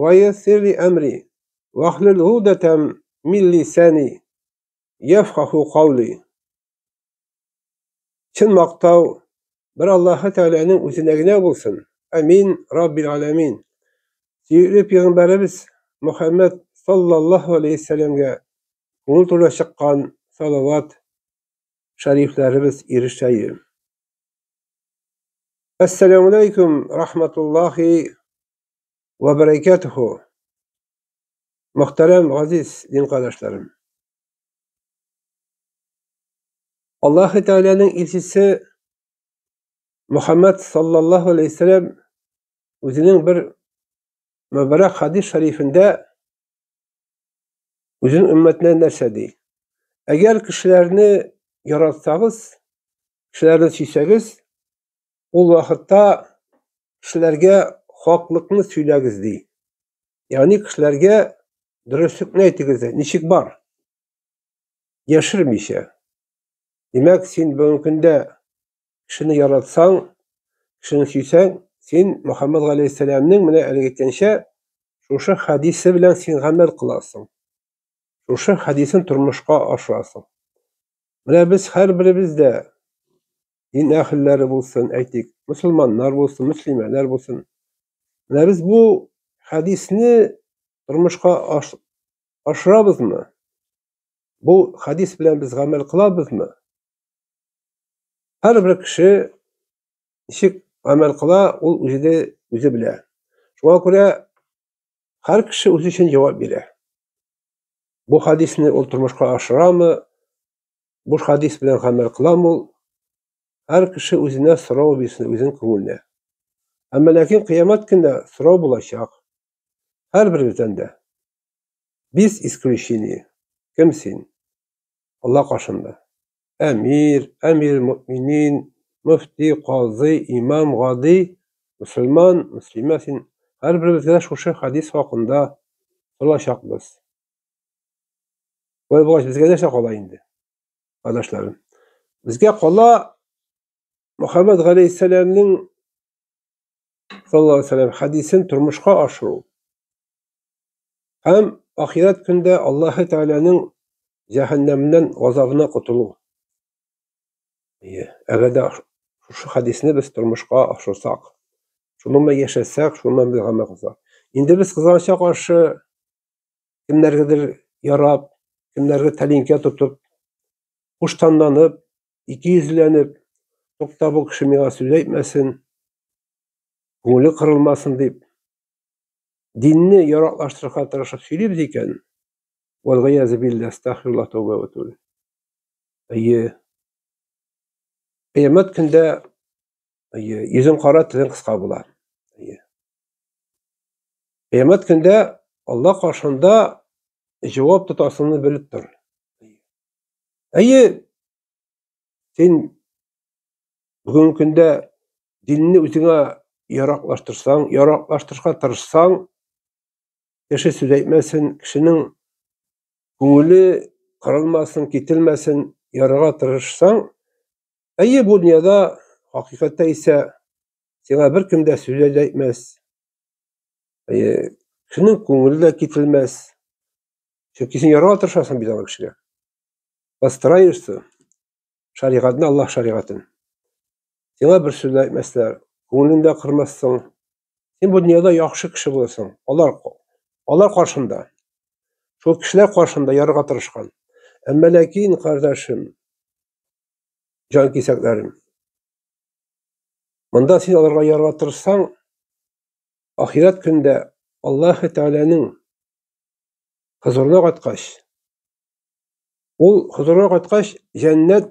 ويسر لي أمري واحلل عقدة من لساني yefkahu kavli. Çin maktav bir Allah Teala'nın üzerine bulsun. Amin Rabbil Alemin. Siyirli Peygamberimiz Muhammed sallallahu aleyhi ve sellem'e unuturla çıkan salavat şeriflerimiz irişeyi. Esselamu Aleyküm Rahmetullahi ve berekatuhu. Muhterem aziz din kardeşlerim. allah Teala'nın elçisi Muhammed sallallahu aleyhi ve sellem özünün bir mübarek hadis şerifinde özünün ümmetine neşe değil. Eğer kişilerini yaratsanız, kişilerini çiyseniz, o vakitte kişilerge hoqlikni suylagiz dey ya'ni kishilarga durustlikni aytigiz nechuk bor yashirmisha demak sen bugungi kunda kishini yaratsang kishini suysang sen muhammad alayhissalomning mana haligi aytgancha o'sha hadisi bilan sen amal qilasan o'sha hadisini turmushga oshirasan mana biz har birimizda din ahllari bo'lsin aytdik musulmonlar bo'lsin muslimalar bo'lsin мына біз бұл хадисні тұрмышқа ашырамызмы бұл хадис білән біз ғамәл қыламызмы әрбір кіші ничек ғамәл қыла ол өзі де өзі білә шуңа күрә һәр кеше үзе үшін жауап бирә бұл хадисне ул тормышка ашырамы бұл хадис белән ғамәл қыламы ул һәр кеше үзенә сорау бирсен үзенең күңеленә Әмма ләкин қиямат көндә сорау булачак. Һәрбер Без исключения Кем син? Алла қашында. Әмир, әмир мؤминин, мөфти, казый, имам, гади, мусульман, муслима син. Һәрберебезгә шушы хадис хакында соралачакбыз. Болай sallallohu alayhi vasallam hadisini turmushga oshiruv ham oxirat kunida allohi taoloning jahannamdan g'azobini qutuluv agarda shu hadisni biz turmushga oshirsak shu bilan yashasak shu bilan biz amal qilsak endi biz qizg'anchiqqa qarshi kimlargadir yarab kimlarga talinka tutib xushtanlanib ikki көңілі қырылмасын деп дініне яраклаштырырга тырышып сөйлейбіз екен ие қиямет күнде ие жүзің қара тілің қысқа болады ие қиямет күнде алла қашында жауап тұтасыңды біліп тұр әйе сен бүгінгі күнде дініңе өзіңе ұяраклаштырсаң ұяраклаштырышка тырышсаң кіші сөз айтмасын кішінің көңілі қырылмасын кетілмәсін ұяруға тырышсаң әйе бұл дүнияда хақиқатта исе сеңа беркім дә сөз айтмас кішінің көңілі де кетілмәс чүнки сен ұяруға тырышасың бит ана кішіге постараешься шариғатын аллах шариғатын сеңа бір сөз айтмаслар ko'nglingda qirmassin sen bu dunyoda yaxshi kishi bo'lasan ular ular qarshingda shu kishilar qarshingda yarg'a tirishgan ammo lekin qardoshim jonkisaklarim bunda sen ularga yarg'a tirishsang oxirat kunida allohi taoloning huzuruna qaytqach u huzuruna qaytqach jannat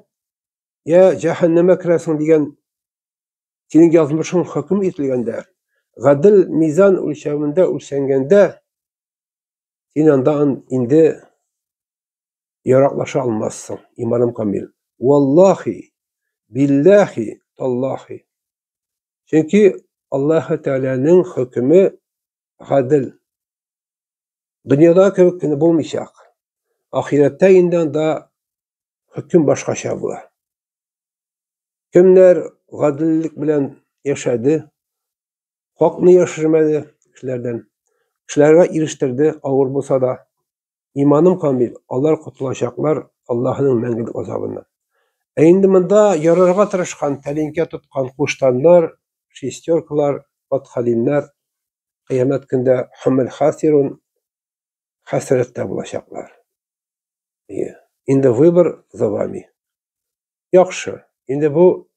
yo jahannamga kirasan degan sening yozmishing hukm etilganda g'adil mezon o'lchamida o'lchanganda sen undan endi yaroqlasha olmassan imonim komil vallohi billahi tollohi chunki allohi taoloning hukmi g'adil dunyoda kuni bo'lmayshaq oxiratda indanda hukm boshqacha bo'lar kimlar gadillik bilen ýaşady, hakny ýaşyrmady kişilerden. Kişilerge iriştirdi, awur bolsa da. Imanym kamil, Allah qutulaşaklar Allah'ın mängillik azabından. E indi mında yararga tırışkan, təlinke tutkan kuştanlar, şistiyorkalar, bathalinler, kıyamet günde hümmel hasirun, hasrette bulaşaklar. İndi vybor за вами. Yaxşı, indi bu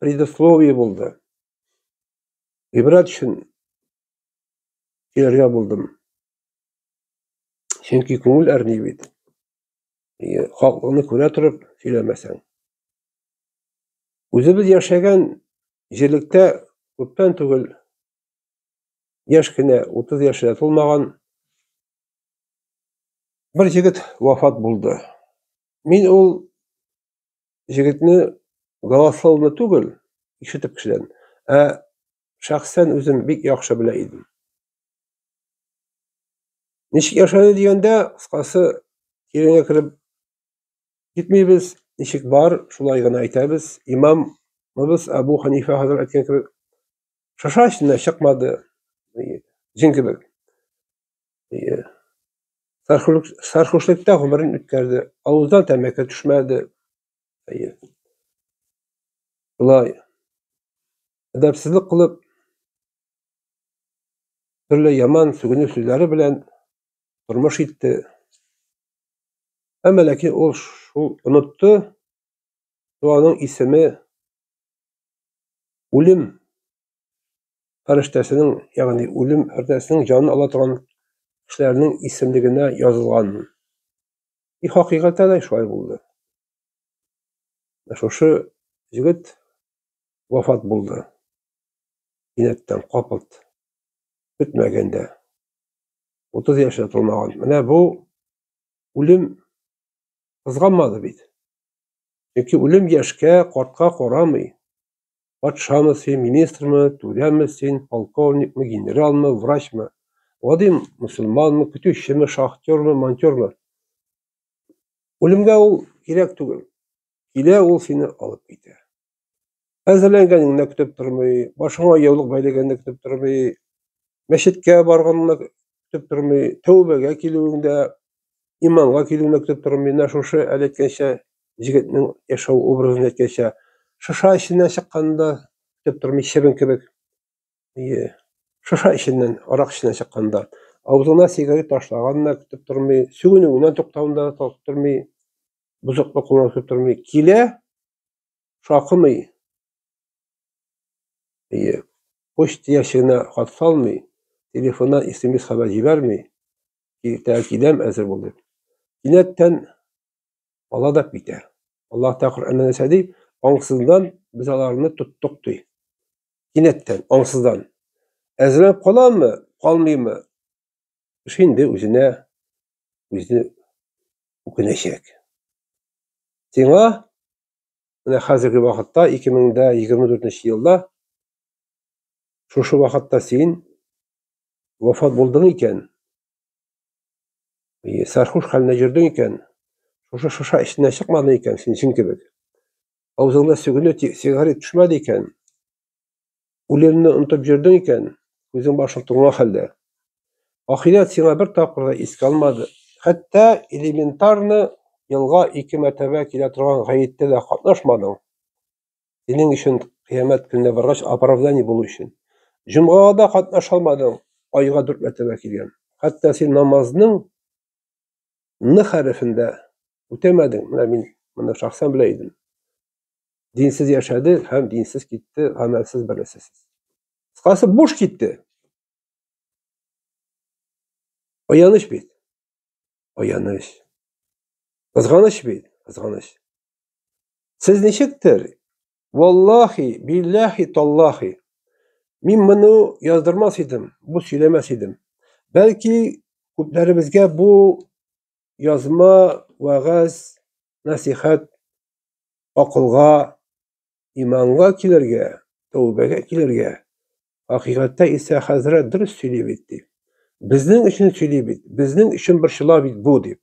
предисловие болды ғибрат үшін елге болдым чөнки күңел әрни бит хаклыгны тұрып торып сөйләмәсәң үзебез яшәгән җирлектә күптән түгел яшь кенә утыз яшенә тулмаган бер егет вафат болды. Мен ол егетне голосовно түгіл кішітіп кішіден ә шахсан өзім бек яхшы біле едім нешік яшады дегенде қысқасы тереңе кіріп кетмейбіз нешік бар шулай ғана айтабыз имам мыбыз абу ханифа хазір айтқан кебек шаша ішіне шықмады жін кебек sarhoşlukta ömrünü ötkərdi. Ağızdan təməkə düşmədi. лайя дә безлек төрле яман сүгенү сүзләре белән тормышли. Әмма әле кеше ул шул утты. Дуаның исеме үлем фәрәстәсенең, ягъни үлем фәрәстәсенең җанны Аллаһ торган кишәрнең исемлегенә язылган. И хакыйата дә шулай булды. Ә шул вафат болды инәттен қапылт бітмәгенде 30 яшына толмаған міне бұл өлім қызғанмады бит чүнки өлім яшкә картка қорамы? патшамы сен министрмі, түрәме сен полковникмі, генералмы врачмы Вадим мұсылманмы көтеушімі шахтермы монтермы өлімге ол керек түгіл. килә ул сені алып китә әзірленгеніңді күтіп тұрмай башыңа яулық байлағанды күтіп тұрмай мешітке барғаныңды күтіп тұрмай тәубеге келуіңді иманға келуіңді күтіп тұрмай мына шушы әлі еткенше жігітнің жашау образын еткенше шыша ішінен шыққанда күтіп тұрмай шебін кебек шыша ішінен арақ ішінен шыққанда аузыңа сигарет ташлағанына күтіп тұрмай сүгінуіңнен тоқтауында күтіп тұрмай бұзықтық күтіп тұрмай келе шақымай Почта яшегенә хат салмый, телефоннан исемле хәбәр җибәрми, тәэкидәм әзер булды. Кинәттән аладап китә. Аллаһ Тәгалә Коръәндә нәрсә ди? Аңсыздан без аларны тоттык ди. Кинәттән, аңсыздан. Әзерләп каламы, калмыймы? Эш инде үзенә үзе үкенәчәк. Сиңа менә хәзерге вакытта 2024 елда шушы уақытта сен вафат болдың екен сархуш халіне жүрдің екен шушы шыша ішінен шықмады екен сен жеңгебек аузыңда сүгіні сигарет түшмәді екен өлеңді ұмытып жүрдің екен көзің башың тоңған халде ахирет сені бір тапқыр да еске алмады хәтта элементарны елға екі мәртәбә келе тұрған ғайетте де қатынашмадың сенің үшін қиямет күніне барғаш оправдание болу үшін жұмғаға да қатынаша алмадың айға төрт мәртебе келген хәтта сен намазның н хәрфінде өтемедің мына мен мұны шахсан біледім динсіз яшәді һәм динсіз кетті ғамәлсіз бірлесесіз қысқасы бош кетті аяныш бит аяныш қызғаныш бит қызғаныш сіз нешіктір валлахи биллахи таллахи мен мұны жаздырмас едім бұл сөйлемес едім бәлки көптәрімізге бұл жазма уағаз насихат ақылға иманға келерге тәубеге келерге ақиқатта иса хазірет дұрыс сөйлеп еді біздің үшін сөйлеп еді біздің үшін бір шылап бұл деп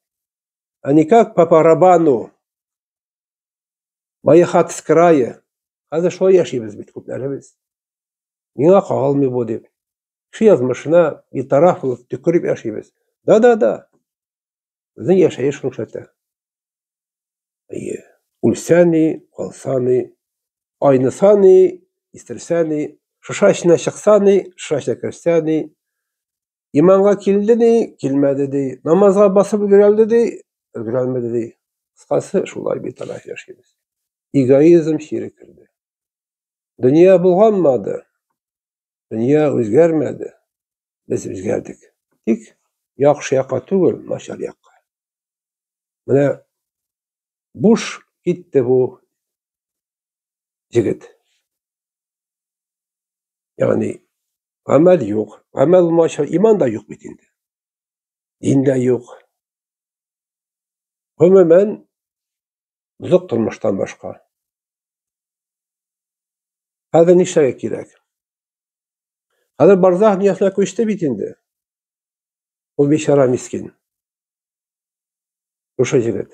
а не как по барабану моя хата с края қазір бит көптәріміз миңа кагалмый деп. дип кеше язмышына битараф булып төкереп да да да безнең яшәеш шушы әйе үлсән ни айнысаны ни шуша шуша иманга басып шулай эгоизм дүния Ben ya hiç gelmedi. Lesi biz geldik. Dik. Yağışa patul, Buna boş gitti bu diget. Yani amel yok. Amel maşal iman da yok bide. Din de yok. Homemen düz oturmuştan başka. Ha ben Hazır barzah dünyasına koştu bitindi. O beşara miskin. O'sha yigit.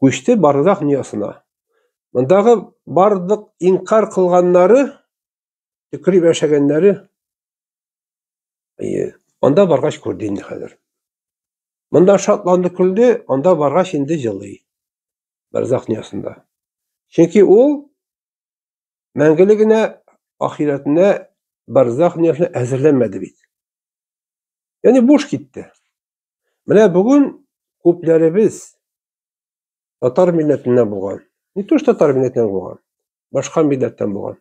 Ko'chdi barzax dunyosina. Bundagi онда inkor qilganlari, kirib yashaganlari onda barg'ash ko'rdi endi hozir. Bunda шатланды Chunki ahiretine, barzaq dünyasına əzirlənmədi bit. Yəni boş getdi. Mənə bugün kublərimiz Tatar millətindən bolğan. Nitoş Tatar millətindən bolğan. Başqa millətdən bolğan.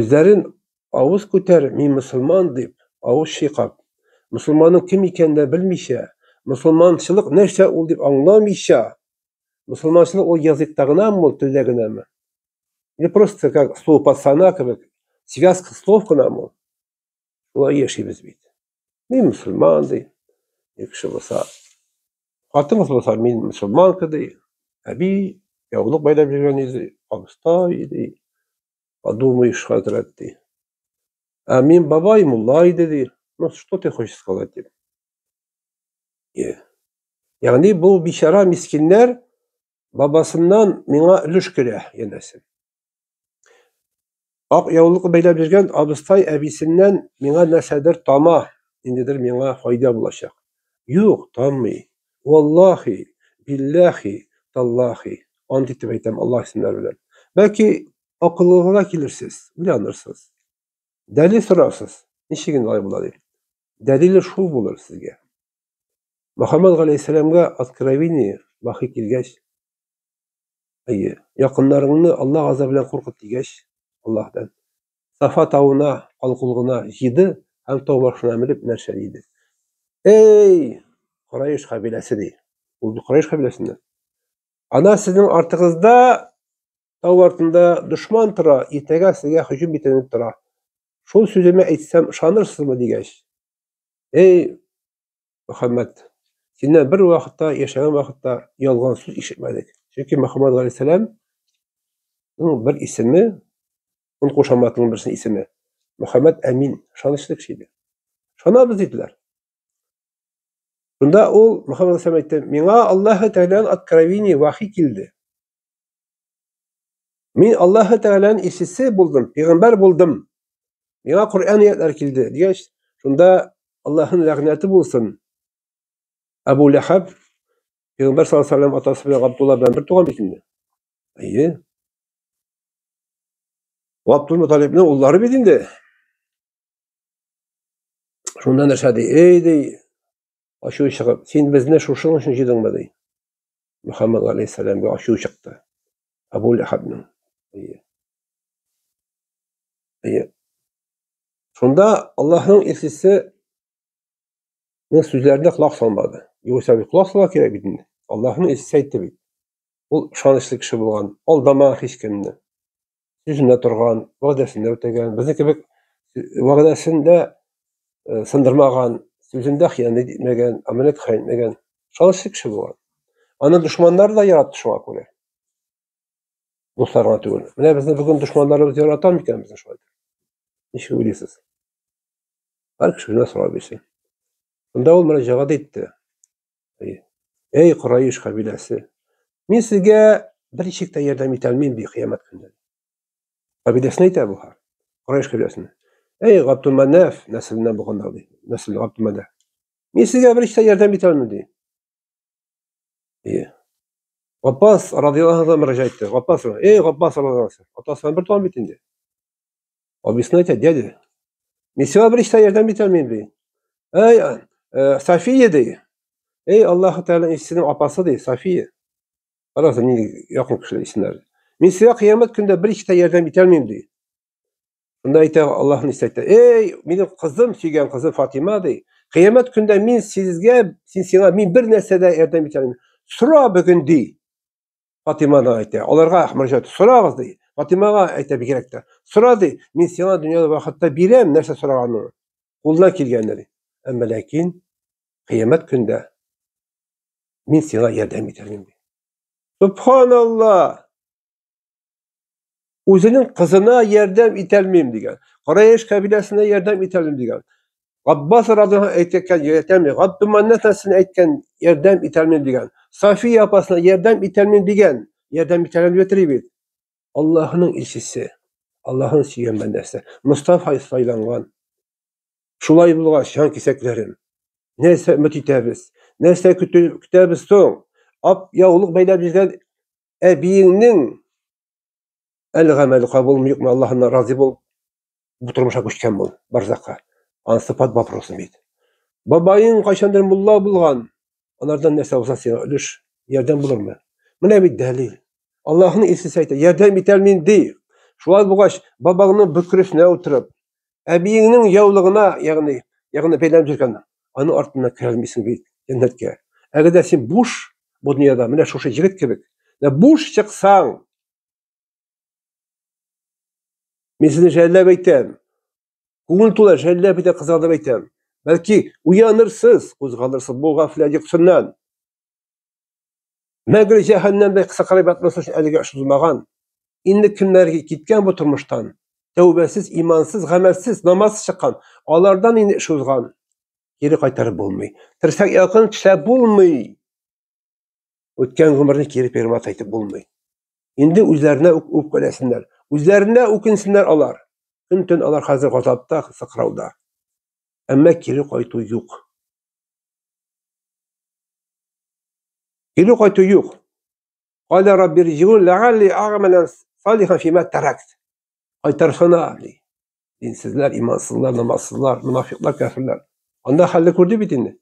Özlərin avuz kütər, min müsəlman deyib, avuz şeyqab. Müsəlmanın kim ikənini bilmişə, müsəlmançılıq nəşə ol deyib anlamışa, müsəlmançılıq o yazıqdağına mı, tüldəğinə mi? Или просто как слово пацана, как связка слов к нам. Ну, Лаеш и безбит. И мусульман, да и кшеваса. Хатым асбаса мин да и Аби, я улук байда жүрген еді, алыста еді. Подумаешь, хазрат, ты. А мин баба и мулла еді, Ну, что ты хочешь сказать? Е. Э, яғни бұл бишара мискинлер бабасынан миңа үліш кере енесін. Ак яулык бәйләп йөргән абыстай әбисеннән миңа нәрсәдер тама, ниндидер миңа файда булачак. Юк, таммый. Валлахи, биллахи, таллахи. Ант итеп әйтәм Аллаһ исемнәре белән. Бәлки акыллыгына килерсез, уйланырсыз. Дәлил сорарсыз. Ничек инде алай була дип. Дәлиле шул булыр сезгә. Мөхәммәд галәйһиссәламгә откровение вахи килгәч, әйе, якыннарыңны Аллаһ газабы белән куркыт дигәч, аллаһтан сафа тауына алқұлығына жиді һәм тау башына мініп нәрсе дейді ей құрайыш қабиләсі дейді ол құрайыш қабиләсінен ана сіздің артыңызда тау артында дұшман тұра ертегі сізге hücum етеніп тұра шул сөзіме айтсам ба дегеш ей мұхаммед сенен бір уақытта яшаған уақытта ұялған сөз ишітмәдік чүнки мұхаммад ғалейхисалам бір есімі унку шаматынын биринчи исими мухаммад амин шанычлык шийди біз дейдилер мында ол мұхаммед алейхисалам айтты миңа аллахы тағаланың откровение вахи келді мен аллахы тағаланың елшісі болдым пайғамбар болдым миңа құран аяттар келді деген сонда аллаһтың лағнаты болсын әбу лахаб пайғамбар саллаллаху алейхи атасы білән абдулла білән бір туған бекінді иә Abdülmütalib nə onları bidindi. Şundan da şədi, ey dey, aşı çıxıb, sen bizlə şurşun üçün gedinmə dey. Muhammed Aleyhisselam bir aşı çıxdı. Əbu Ləhəbnin. Şunda Allahın elçisi sözlerine kulak salmadı. Yoksa bir kulak salak yere bidindi. Allahın elçisi etdi bil. Ol şanışlı kişi bulan, aldama hiç kimini. шешімде тұрған уағдасында өтеген біздің кебек сындырмаған сөзінде қиянат етмеген әмілет қайнетмеген шалысы кіші болған аны дұшмандар да яратты шуңа күрә достарыңа түгіл міне біздің бүгін дұшмандарыбыз ярата ма екен шулай неше ойлайсыз ол мұражағат ей құрайыш қабиләсі мен сізге бір шекте ярдәм ете алмаймын қиямат күні قبيلة تاعو بوخار قريش قبيلة سنة اي غبت المناف nesilden bu konudaki nesil غبت المناف Misigabr işte yerden bir mi diye. İyi. Gabbas radıyallahu anh müracaat etti. Gabbas Ey Gabbas radıyallahu anh. Atasından bir tane bitindi. Abisine etti dedi. Misigabr işte yerden bir tane diye. Şey Ey e, Safiye diye. Ey Allah-u Teala'nın isminin apası diye Safiye. Arasında yakın kişiler isimler. Men sizga qiyomat kunida bir ikkita yerdan bitolmayman deydi unda aytadi allohni istaydi ey meni qizim suygan qizim fotima deydi qiyomat kunida men sizga sen senga men bir narsada yordam bitolmayman suro bugun dey fotimadan aytadi ularga so'rag'iz deydi fotimaga aytadi bekerakda so'ra deydi men senga dunyoda vaqtda beraman narsa so'raganini qo'ldan kelganini deydi ammo lekin qiyomat kunida men senga yordam bitolmayman subhanalloh o'zining qizini yordam etolmayman degan qarayesh qabilasiga yordam etolmayman degan abbos roziyallohu aytayotgan yordam aytgan yordam etolmayman degan sofiya opasini yordam etolmayman degan yordam etolmay o'tirib ollohning elchisi allohni suygan bandasi mustafa saylangan shulay bo'lgan shon kesaklarim narsa umid etamiz narsa kutamiz so'ng op yovliq baylab yurgan abiyingning әл ғәмәл қабыл миюк аллахынан разы бол бұл тұрмышқа көшкен бол барзаққа ана сыпат вопросы дейді бабайың қашандар мұлла болған анардан нәрсе болса сен үлеш ярдәм булырмы менә бит дәлил аллахның илчісі айтты ярдәм итәлмин дей шулай болғаш бабаңның бүкірісіне отырып әбиіңнің яулығына яғни яғни бәйләніп жүрген аның артына кіре алмайсың дейді жәннәтке әгәрдә сен буш бұл дүнияда менә шушы жігіт кебек буш шықсаң Mescidini жәлләп Күңел тула жәлләп әйтә, кызардып әйтәм. Бәлки уянырсыз, кузгалырсыз бу гафләт йокысыннан. Мәгъри җәһәннәмдә кыса карап ятмас өчен әлегә эш тузмаган. Инде кемнәргә киткән бу тормыштан? Тәүбәсез, имансыз, гамәлсез, намазсыз чыккан. Алардан инде эш узган. Кире кайтарып булмый. Тирсәк ялкын эшләп булмый. Үткән гомерне кире перемат әйтеп булмый. Инде үзләренә үк үп көләсеннәр. үзләренә үкенсеннәр алар көн алар хәзер газапта сыкрауда әмма кире қойту юк кире кайту юк Кайда Раббир жиғу лағалли ағаменен салихан фима тәрәкт. Айтарсана әли. Динсізлер, имансызлар, намасызлар, мұнафиқлар, кәфірлер. Анда хәлі көрді бетінді.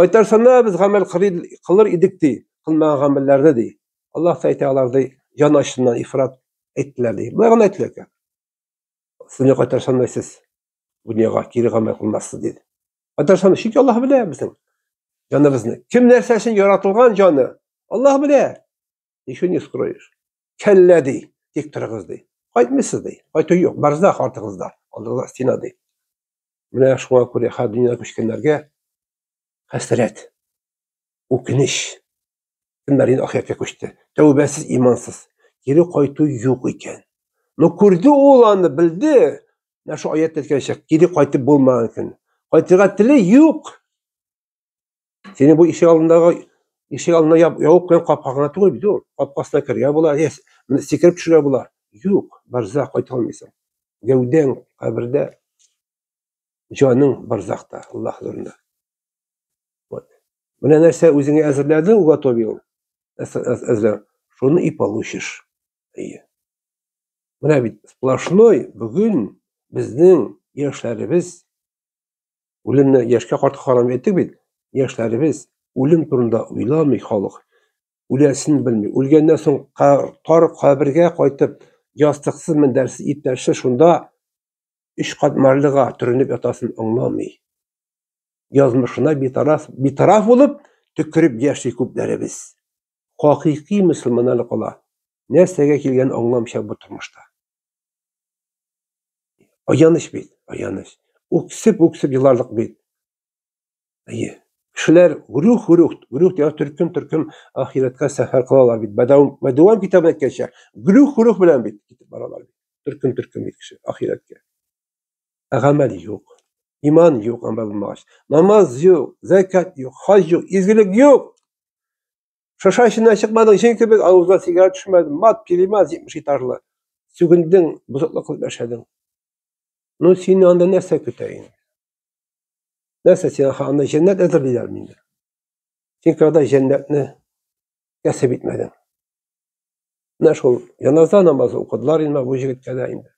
Айтарсана біз ғамел қылыр едікті, қылмаған ғамелерді дей. Аллах сайты аларды ифрат etdilərdi. Bayağına etdilər. Sizni qaytarşanmaysız. Dünyaya geri qalmay qılmazsınız dedi. Qaytarşanı çünki Allah bilər bizim canımızı. Kim nəsə üçün yaradılğan canı Allah bilər. Nişün yuskuruyur. Kellədi, dik tırğızdı. Qayıtmısınız deyir. Qayıtı yox, barzaq artığınızda. Aldığınız stina deyir. Mənə şuna görə ha dünyaya düşkənlərə həsrət, ukiniş, kimlərin axirətə köçdü. Tövbəsiz, imansız. geri qaytу yo'q ekan ko'rdi білді olani bildi mana shu oyatda aytgan болмаған екен. qaytib bo'lmagan ekan qaytirgan бұл yo'q seni bu eshik oldidagi eshik oldida yopib qo'ygan qopqog'ini tug'ib kirgan bo'lar sekirib tushgan bo'lar yo'q barzax qayta gavdang qabrda joning barzaxda alloh narsa уготовил и получишь мына бүйтіп сплошной бүгін біздің яшьләребез үлемне яшькә картка карап еттік бит яшьләребез үлем турында уйламый халык үләсен білмей өлгеннен соң тар қайтып, кайтып дәрсі мендәрсез иптәше шунда үш қатмарлыға түрініп ятасын аңламый язмышына битараф битараф булып төкереп яши күпләребез хакыйки ала нәрсәгә килгән аңламыйча бу тормышта аяныч бит аяныч үксеп үксеп еларлык бит әйе кешеләр гүрүх гүрүх гүрүх дип төркем төркем ахирәткә сәфәр кылалар бит мәдәвам китабын әйткәнчә гүрүх гүрүх белән бит китеп баралар бит төркем төркем бит кеше ахирәткә ә гамәл юк иман юк гамәл булмагач намаз юк зәкат юк хаҗ юк изгелек юк шаша ішінен шықмадың сен көбек ауызына сигарет түшмәдің мат пилима жетміш гитарлы сүгіндің бұзықлық қылып әшәдің ну сені анда нәрсе көтә енді нәрсе сені анда жәннәт әзірлейдер мені сен қада жәннәтні кәсіп етмедің мына шул жаназа намазы оқыдылар енді бұл жігітке де енді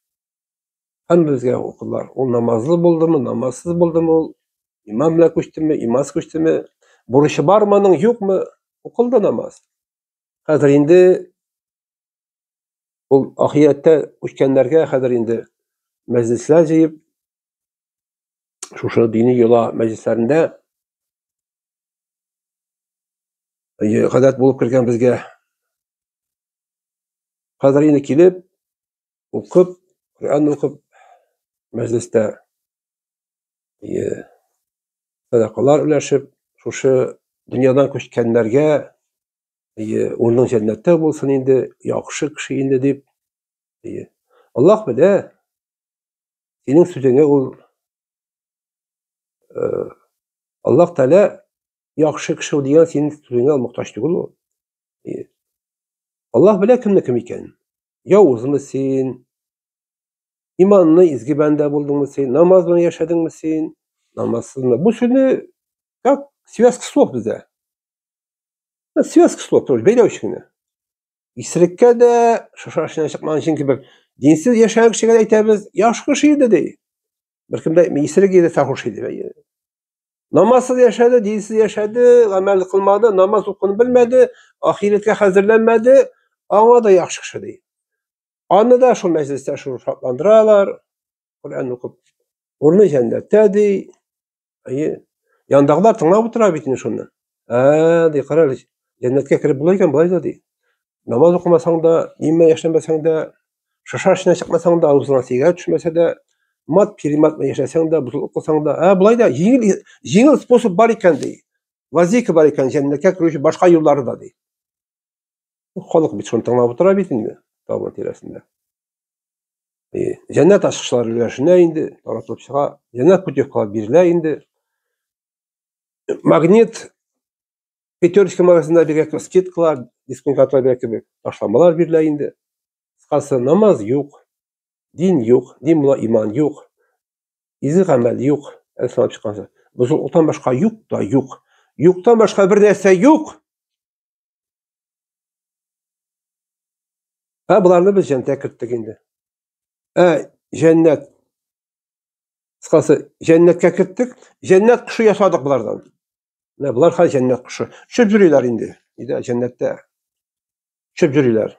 һәм бізге оқыдылар ол намазлы болдымы намазсыз болдымы ол имамла көштіме имас көштіме бурычы бармы аның юкмы O qonulamaz. Hozir endi ul oxiratda o'tganlarga hozir endi majlislar jiyib o'sha diniy yo'la majlislarida g'adat bo'lib kirgan bizga hozir endi kelib o'qib qur'on o'qib majlisda sadaqalar ulashib o'sha дүниядан көчкәннәргә урының җәннәттә булсын инде, яхшы кеше инде дип. Әйе. Аллаһ белә, синең сүзеңә ул Аллаһ Тәала яхшы кеше дигән синең сүзеңә мохтаҗ түгел ул. Аллаһ белә кемне кем икәнен. Явызмы син? İmanlı izgi bende buldun mu sen? Namazını yaşadın mı sen? Namazsız mı? Bu sünü yok. Связка слов bizdə. Sviyazk slop, belə üçündür. İstirikə də şaşaşına çıxmanın üçün ki, bir dinsiz yaşayıq şəkədə itəmiz, yaşqı şiirdə deyil. Birkim də isirik yedə fəxuş idi. Namazsız yaşadı, dinsiz yaşadı, əməl qılmadı, namaz oxunu bilmədi, ahirətə hazırlanmadı, ona da yaxşı kişi deyil. Anı da şu məclisdə şunu şartlandıralar, Qur'an oxub. Onu cənnətdədir. янындағылар тыңдап отыра бетіне шоны ә дей қараңыз жәннатқа кіріп бұлай екен былай да дей намаз оқымасаң да иман яшамасаң да шаша ішінен шықмасаң да аузыңа сигарет түшмесе де мат перемат яшасаң да бұзылып қылсаң да ә былай да жеңіл жеңіл способ бар екен дей вазика бар екен жәннатқа кіру үшін басқа жолдары да дей жәннат магнит пятерочка магазинына берек скидкалар дисконтқа берек кебек ташламалар бирилә инде кыскасы намаз жоқ дин жоқ дин була иман жоқ изге гамәл жоқ әле санап чыккансы бузулыктан басқа юк та юк юктан басқа бір нәрсе юк ә буларны біз жәннәткә керттек енді ә жәннәт кыскасы жәннәткә керттек жәннәт кошы ясадык булардан Nə bunlar? Ha, cənnət quşu. Çöpcürüklər indi. İdə cənnətdə. Çöpcürüklər.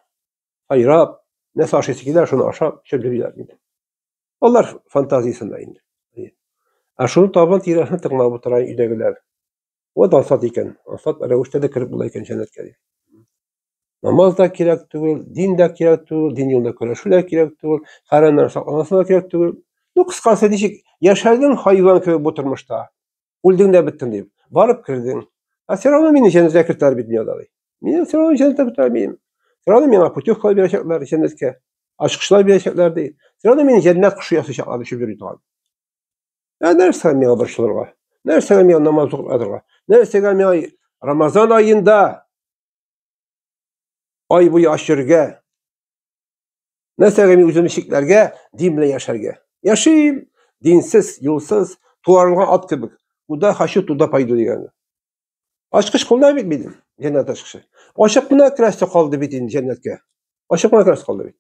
Ay Rab, nə faşistliklər şunu aşağı çöpcürüklər indi. Onlar fantaziyasında indi. Əşunu tabant yerəsinə tıqnağı bu tarayın üdəqlər. O da ansat ikən. Ansat rəvuşdə də kırıb bulaykən cənnət gəlir. Namaz da kirək deyil, din də kirək deyil, din yolunda görüşü də kirək deyil, hərəmlər saxlanması da kirək deyil. Ну, qısqası deyik, yaşaydın hayvan kimi oturmuşda. Öldün də bitdin deyib. varıp кірдін а все равно мені жәннәткә кертәләр бит дөньядагы мені все равно жәннәткә кертәлмим все равно миңа путевкалар бирәчәкләр жәннәткә ачкычлар бирәчәкләр ди все равно мені жәннәт кошы ясаячаклар төшеп йөри торган ә нәрсә миңа борчылырга нәрсәгә миңа намаз укып ятырга нәрсәгә миңа рамазан айында ай буе ач йөрергә нәрсәгә мин үземне чикләргә дин белән яшәргә яшим динсез юлсыз туарылган ат кебек куда хочу, туда пойду degani oshqish qilinolmaydi jannat tashqishi oshiqqina kirasda qoldi endi jannatga oshiqqina kirasda qoldi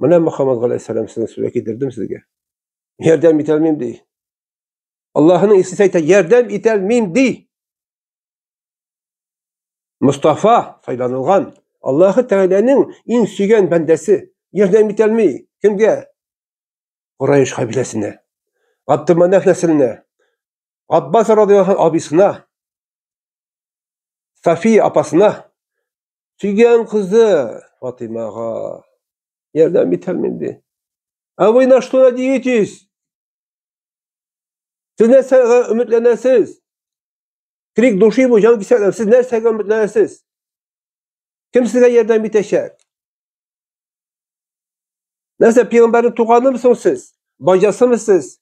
mana muhammad alayhissalom sizni suvga keltirdim sizga yordam etolmaydi allohni istasa aytadi yordam etolmaydi mustafa saylanilgan allohi taoloning eng suygan bandasi yordam etolmay kimga quraysh qabilasini abdumanaf naslini Abbas radıyallahu anh abisine, Safi apasına suygan kızı Fatima'a yerden biter miydi? А вы на что надеетесь? Siz ne sege ümitlenesiniz? Krik duşu bu can kiserler. Siz ne sege ümitlenesiniz? Kim size yerden bitecek? Neyse peygamberin tukanı mısınız siz? Bacası mısınız?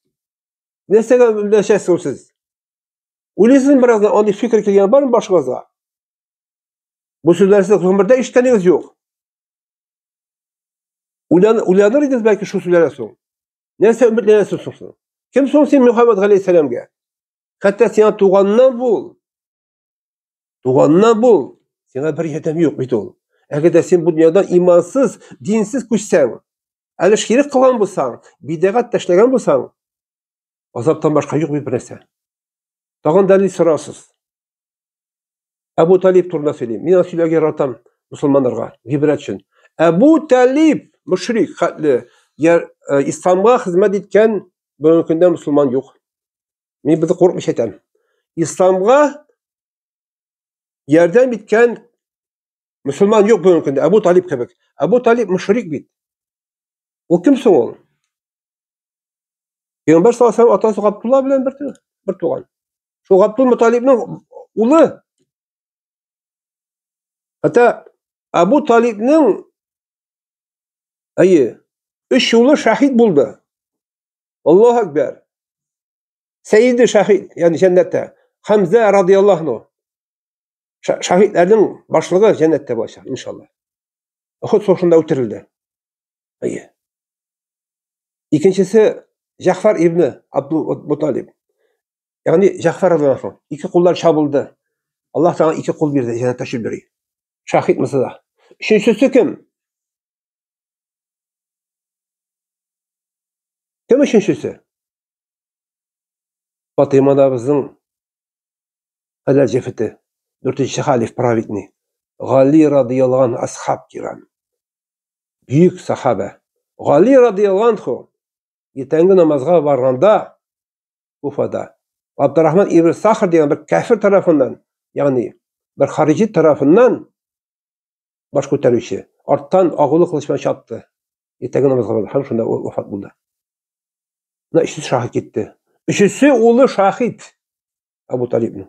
Ne sege ümitlenesiniz siz? o'ylaysizmi bir ozdan oddiy fikr kelgani bormi boshingizga bu so'zlarni siz umrda eshitganingiz yo'q o'ylanir edingiz balki shu so'zlardan so'ng narsa umidlanasiz so'ng kim so'ng sen muhammad alayhissalomga katta seni tug'andan bo'l tug'andan bo'l senga bir yordam yo'q deydi u agarda sen bu dunyodan iymonsiz dinsiz ko'chsang alishkilik qilgan bo'lsang bidaat tashlagan bo'lsang azobdan boshqa yo'q bu bir narsa তখন দালিল so'rasiz abu talib turnasili men osilyoga yoratam musulmonlarga g'ibrat uchun abu talib mushrik qatli islomga xizmat etgan bugungi kunda musulmon yo'q men bizni qo'rqmish aytaman islomga yordam etgan musulmon yo'q bugungi kunda abu talib kabi abu talib mushrik bit u kimsin u payg'ambar sallallohu alayhi vasallam otasi abdulloh bilan bir tug'an сол ғабдул ұлы ата Абу талибтің әйе үш ұлы шахид болды аллаху акбар сәйиді шахид яғни жәннатта хамза радиаллаху анху шахидлердің басшылығы жәннатта болашақ иншалла ұхуд соғысында өлтірілді әйе екіншісі жахфар ибн абдул муталиб яғни жаһфар екі құлдар шабылды алла тағала екі құл берді жәннатқа жүрдіре шахид мысыда үшіншісі кім кім үшіншісі фатимада біздің әдәл жефіті төртінші халиф праведный ғали радиаллаһу асхаб кирам бүйік сахаба ғали радиаллаһу ертеңгі намазға барғанда уфада Abdurrahman İbn Sahır diyen bir kafir tarafından yani bir harici тарапынан baş ko'taruvchi ortdan og'ulik qilish bilan chopdi ertaga namoz shunda vafot bo'ldi mana uchinchi shohid shohid abu talibni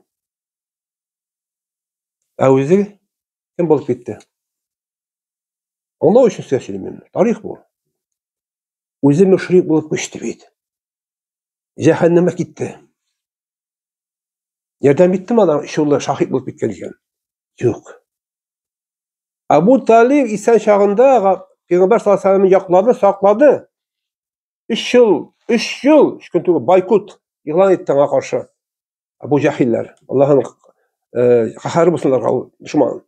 o'zi kim bo'lib ketdi olloh bo'lib Yerden bitti mi adam şunla şahit bulup bitken iken? Yok. Abu Talib İsa çağında Peygamber sallallahu aleyhi ve sellem'i yakladı, sakladı. Üç yıl, üç gün Baykut ilan etti Abu Cahiller, Allah'ın e, kaharı bulsunlar düşman.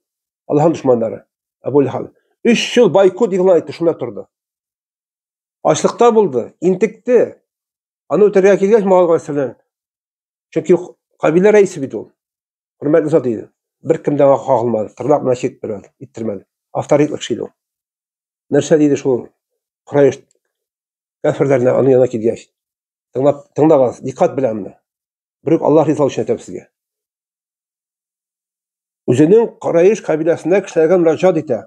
Allah'ın düşmanları. Baykut durdu. buldu, qabila raisi bedi ол. hurmatli zot edi bir kimdan vaqo qilmadi tirnoq bilan chek bermadi ittirmadi avtoritetli kishi narsa deydi shu quraysh kafirlardan тыңда alloh rizoligi uchun aytyapman sizga o'zining kishilarga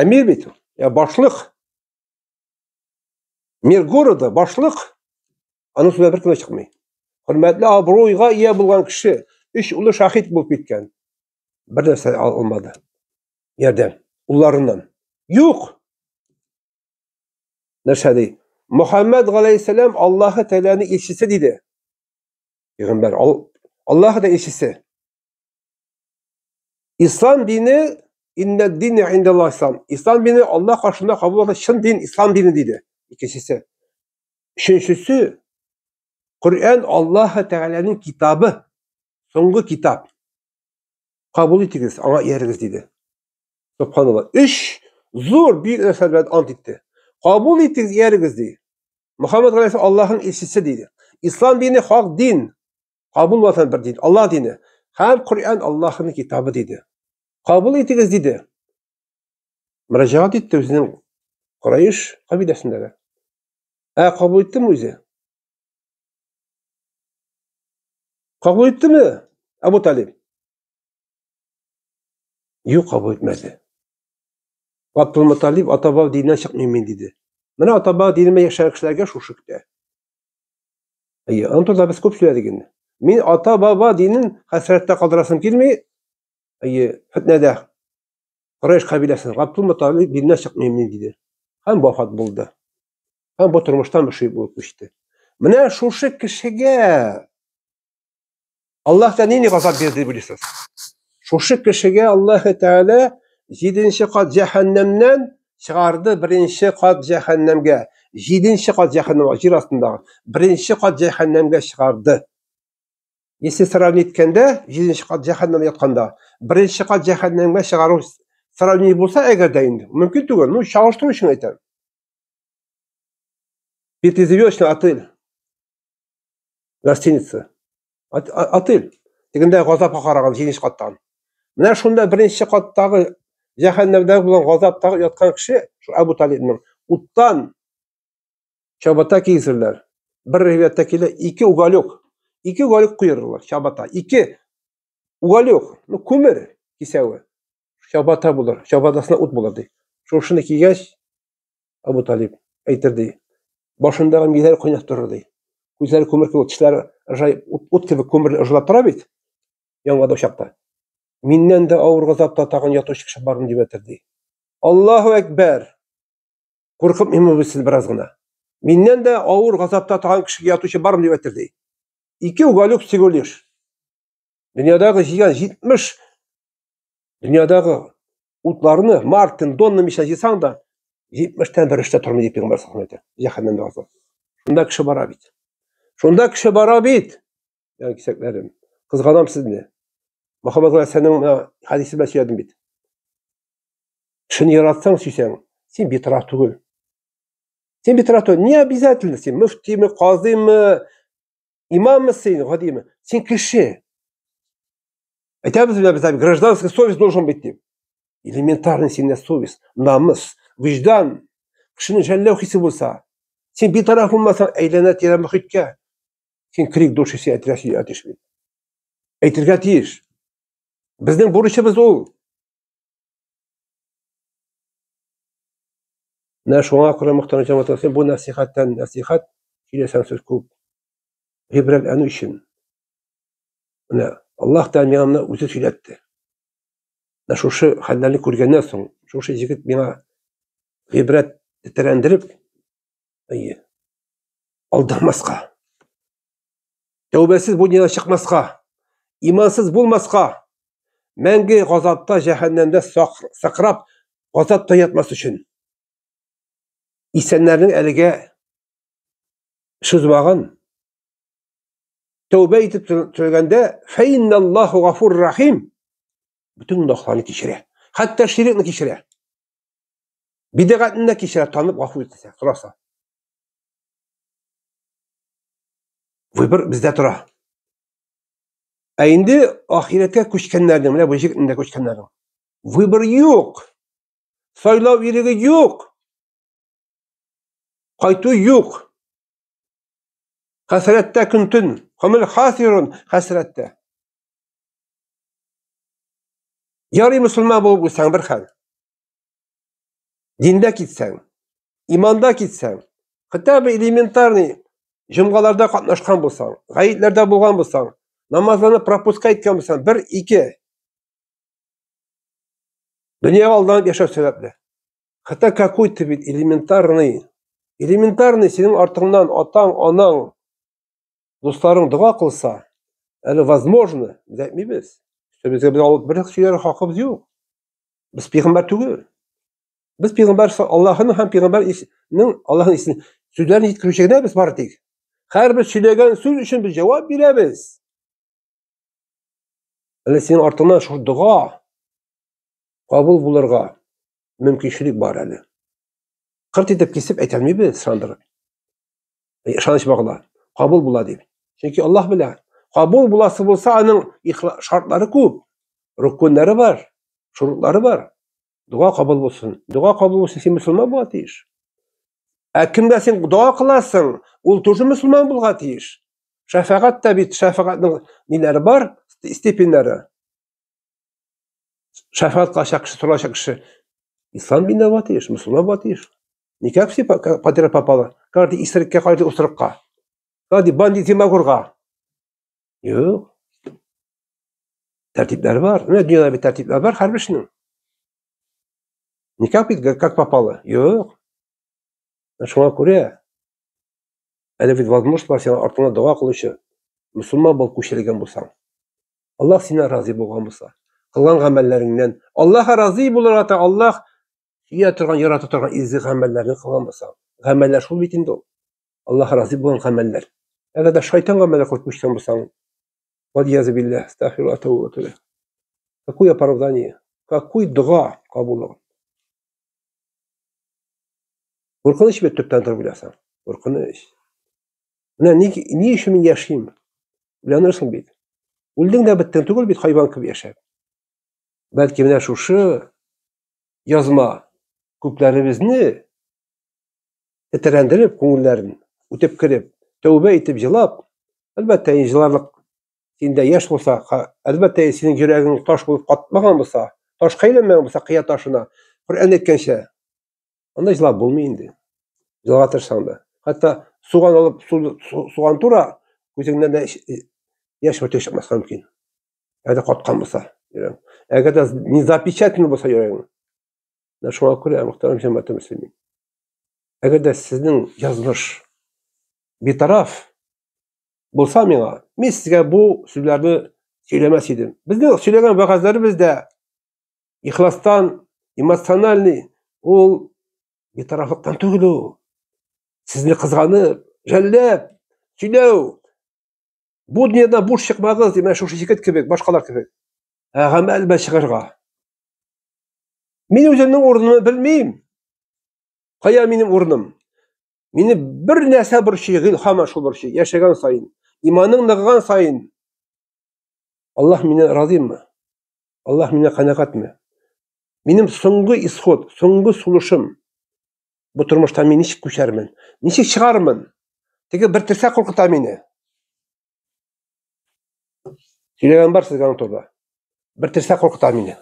amir boshliq boshliq hurmatli obro'yga ega bo'lgan kishi uch uli shahid bo'lib ketgan bir narsa olmadi yerdan ularından yo'q narsa deydi muhammad alayhissalom allohi taoloni elchisi deydi payg'ambar allohni elchisi İslam dini dini İslam. İslam dini Allah karşısında kabul qilingan chin din İslam dini deydi ikkinchisi uchinchisi құран аллаһ тағаланың китабы соңғы китап қабыл етіңіз аңа еріңіз дейді субханалла үш зор бүйік нәрселерді ант қабыл етіңіз еріңіз дейді мұхаммад ғалейхи аллаһтың елшісі дейді ислам дині хақ дин қабыл болатын бір дин алла дині һәм құран аллаһтың кітабы дейді қабыл етіңіз дейді мұражағат етті өзінің құрайыш қабиләсіндегі ә қабыл етті өзі Kabul etti mi жоқ қабыл Yok kabul etmedi. Abdülmuttalib ataba dininden çıkmayayım dedi. Bana ataba dinime yaşayan kişilerge şu şıktı. İyi, Anadolu'da біз köp söyledik şimdi. Мен ата баба динін қасіретте қалдырасым келмей ие фітнәдә құрайш шықмаймын дейді һәм вафат болды һәм бұл аллах нені ғазап берді білесіз шушы кішіге аллахы тағала жетінші қат жаһаннамнан шығарды бірінші қат жаһаннамға жетінші қат жаһаннам жер астындағы бірінші қат жаһаннамға шығарды если сравнить еткенде жетінші қат жаһаннам жатқанда бірінші қат жаһаннамға шығару сравнение болса егер де енді мүмкін түгел ну шағыштыру үшін айтамын пятизвездный отель гостиница атыл дегенде ғазапқа қараған сегізінші қаттан мына шунда бірінші қаттағы жаһаннамдағы болған ғазаптағы жатқан кіші әбу талибнің уттан шабата кигізерлер бір риятта келе екі уголек екі уголек құйырылар шабата екі уголек ну көмір кесәуі шабата болар шабатасына ут болар дейді шошыны кигәч әбу талиб әйтердей башындағы миләр қайнап тұрыр дейді көздері көмірке тешләре жай оттегі көмірді жылатыра бит яңғада ұшақта миннен де ауыр ғазапта тағын ятушықша барын деп жатырдей аллаху әкбәр қорқып мен біраз ғана миннен де ауыр ғазапта тағын кісіге ятушы бармын деп жатырдей екі уголек всего лишь дүниядағы жиған жетміш дүниядағы утларны мартин донна мешен жисаң да жетміштен бір іште тұрмын дейді пайғамбар салам айтады жаһаннамда шында кіші бара дейді сонда кіші бара бит кисәкләрем кызганам сезне мөхәммәд ғәләйһисәләмнең менә хәдисе белән сөйләдем бит кешене яратсаң сүйсең син битраф түгіл сен битраф түгел не обязательно сен мөфтиме ма имаммы сен гадимы сен кеше әйтәбез біз гражданский совесть должен быть деп элементарный сенде совесть намыс виждан кішінің жәлләу хисы болса сен бейтараф болмасаң әйләнә тирә мұхитке сен кірейік души сен әтеш әйтірге тиіс біздің борышымыз ол мына шуңа құран мұхтар жамаат бұл насихаттан насихат келесің сөз көп ғибрат әну үшін міне аллах тағала маған мына өзі сөйлетті мына шушы халдерді көргеннен соң шушы жігіт мені ғибрат тітірендіріп алдамасқа Tövbesiz bu dünyada çıkmazka, imansız bulmazka, Menge gazapta, cehennemde sak, sakrap, gazapta yatması için. İhsenlerinin elige sızmağın, tövbe etip tülgende, fe innallahu gafur rahim. Bütün noktanı kişire. Hatta şirik kişire. Bidegatinde kişire tanıp gafur etsin. Sorarsa. Vıbır bizde tura. E indi ahirete koşkenlerden, öyle bu şeklinde koşkenlerden. Vıbır yok. Saylav yerigi yok. Kaytu yok. Hasrette küntün. Hamil hasirun hasrette. Yarı Müslüman bu, gitsen bir hal. Dinde gitsen. imanda gitsen. Hatta bir elementar ne? жымғаларда қатынашқан болсаң ғайытларда болған болсаң намазларны пропуска еткен болсаң бір екі дүнияға алданып жашау сәбәплі хотя какой то ведь элементарный элементарный сенің артыңнан атаң анаң достарың дұға қылса әлі возможно біз айтмаймыз бізге бір сүйер хақымыз жоқ біз пайғамбар түгел біз пайғамбар аллаһының һәм пайғамбарның алланың сөздерін жеткізуші біз бар тек Her bir söylegan söz uchun biz javob beramiz. Ana sen ortingdan shu duo qabul bo'larga mumkinchilik bor hali. Qirt etib kesib aytolmaymiz sandirib. ishonishmoqlar qabul bo'ladi chunki olloh biladi qabul булса аның uning shartlari ko'p бар, bor бар. Дуа duo qabul bo'lsin musulmon ул тоже мөселман булырга тиеш шәфәгать та бит шәфәгатьнең ниләре бар степеньләре шәфәгать кылачак кеше сорачак кеше ислам диненә була тиеш мөселман була тиеш никак все подряд попало каждый исереккә каждый усырыкка каждый бандит демагорга юк тәртипләре бар менә дөньяда бит тәртипләр бар һәр эшнең никак бит как попало юк шуңа күрә Әле бит возможность бар сиңа артыңа дуа кылучы мусулман булып күчерелгән булсаң. Аллаһ сиңа разый булган булса, кылган гамәлләреңнән Аллаһ разый булырга та Аллаһ сөя торган, ярата торган изге гамәлләрне кылган булсаң, гамәлләр шул бит инде ул. Аллаһ разый булган гамәлләр. Әгәр дә шайтан гамәле кылып күчкән булсаң, вадиязы биллаһ, астагфиру атаву Какое оправдание? Какой дуа кабулы? Куркыныч бит төптән торып беләсең. Куркыныч. мына не үшін мен яшимін ойланырсың дейді өлдің да біттің түгіл бит хайуан кіп яшап balki mana shu yozma ko'plarimizni itirantirib ko'ngllarin o'tib kirib tavba etib жыларлық albatta yig'larliq senda yosh bo'lsa albatta seni yuraging tosh bo'lib qotmagan bo'lsa aylanmagan bo'lsa qiya qur'on aytgancha unda суған алып суған тура көзеңнен де ешбір шықмасқа мүмкін әгер қорққан болса егер де не запечатанный болса жүрегің мына шуңа көре мұхтарым жамаатым мүслимин әгер де сіздің жазмыш бейтараф болса миңа мен сізге бұл сөздерді сөйлемес едім біздің сөйлеген уағаздарымыз да ихластан эмоциональный ол бейтарафлықтан түгіл ол сізді қызғанып жәлләп сөйлеу бұл дүниеден бос шықмағыз демә шушы жігіт кебек башқалар кебек ғамәл бәшғарға мен өзімнің орнымды білмеймін қая менің орным мені бір нәрсе бұрши ғилхама шул бұрши яшаған сайын иманың нығыған сайын аллах менен разимы аллах менен қанағат ме менің соңғы исход соңғы сұлышым бұл тұрмыстан мен нешік көшермін нешік шығармын тегі бір тірсе қорқыта мені сөйлеген барсыз бір тірсе қорқыта мені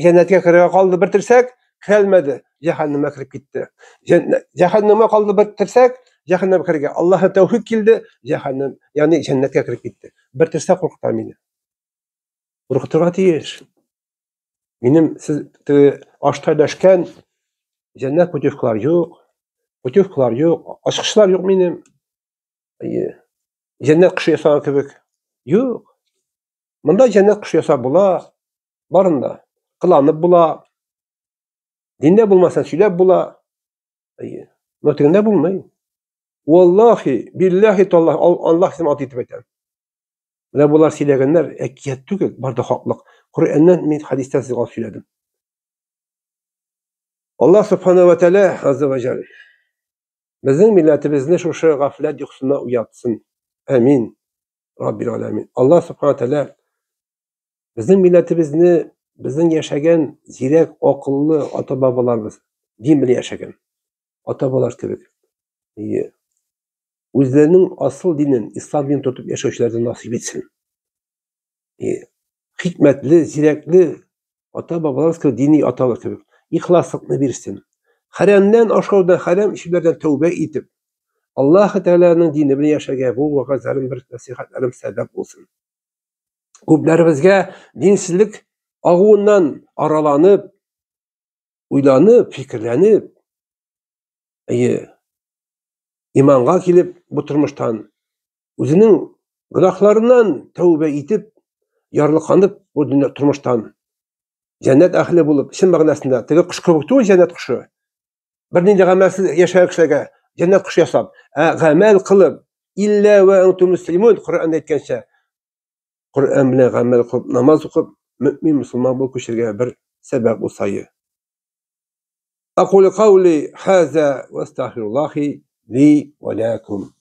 жәннәтке кіре қалды бір тірсек кіре алмады кіріп кетті жаһаннамға қалды бір тірсек жаһаннам кірген аллаха келді яғни жәннәтке кіріп кетті бір тірсе қорқыта сіз Cənnət putyovkalar yox, putyovkalar yox, açıqışlar yox minim. Cənnət qışı yasağı kimi. Yox. Bunda cənnət qışı yasağı bula, barında. Qılanıb bula, dində bulmasan süləb bula. Nötrində bulmayın. Vallahi, billahi, tallahi, Allah sizin adı itib etən. Elə bunlar söyləyənlər əkiyyət tükül, barda haqlıq. Qur'əndən min hadisdən sizə söylədim. Allah subhanahu ve teala azze ve celle bizning millatimizni shu shu g'aflat yuqsidan uyatsin amin robbil alamin alloh subhana taala bizning bizim bizning yashagan ziyrak oqilli ota bobolarimiz din bilan yashagan ota bobolar kabi o'zlarining asl dinini islom dinini tutup yashovchilardan nasib etsin hikmatli ziyrakli ota bobolarimiz dini ota kabi ihlaslıqni bersin haramdan oshqovdan haram ishlardan tavba etib alloh taoloning dini bilan yashagan bu бір bir nasihatlarim sadab bo'lsin ko'plarimizga dinsizlik og'uvidan aralanib o'ylanib fikrlanib иманға kelib bu turmushdan o'zining gunohlaridan tavba etib yorliqlanib bu dunyo turmushdan jannat ahli болып, шын мағынасында tigi qush qilibdiku jannat qushi birninchi ғамәлсіз yashagan kishilarga jannat qushi yasab g'amal qilib illa va antum muslimun qur'onda aytgancha qur'on bilan g'amal qilib намаз o'qib mo'min musulmon bo'lib kishiga bir أقول